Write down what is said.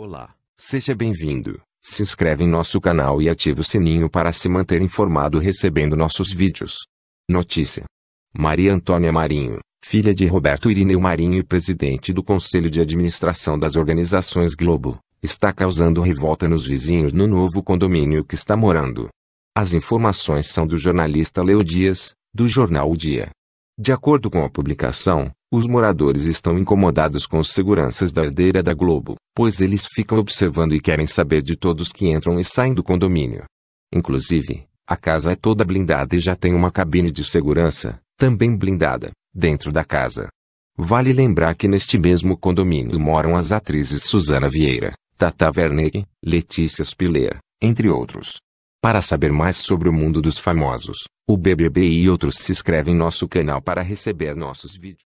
Olá, seja bem-vindo. Se inscreve em nosso canal e ative o sininho para se manter informado recebendo nossos vídeos. Notícia: Maria Antônia Marinho, filha de Roberto Irineu Marinho e presidente do Conselho de Administração das Organizações Globo, está causando revolta nos vizinhos no novo condomínio que está morando. As informações são do jornalista Leo Dias, do jornal O Dia. De acordo com a publicação, os moradores estão incomodados com os seguranças da herdeira da Globo, pois eles ficam observando e querem saber de todos que entram e saem do condomínio. Inclusive, a casa é toda blindada e já tem uma cabine de segurança, também blindada, dentro da casa. Vale lembrar que neste mesmo condomínio moram as atrizes Susana Vieira, Tata Werneck, Letícia Spiller, entre outros. Para saber mais sobre o mundo dos famosos, o BBB e outros se inscreve em nosso canal para receber nossos vídeos.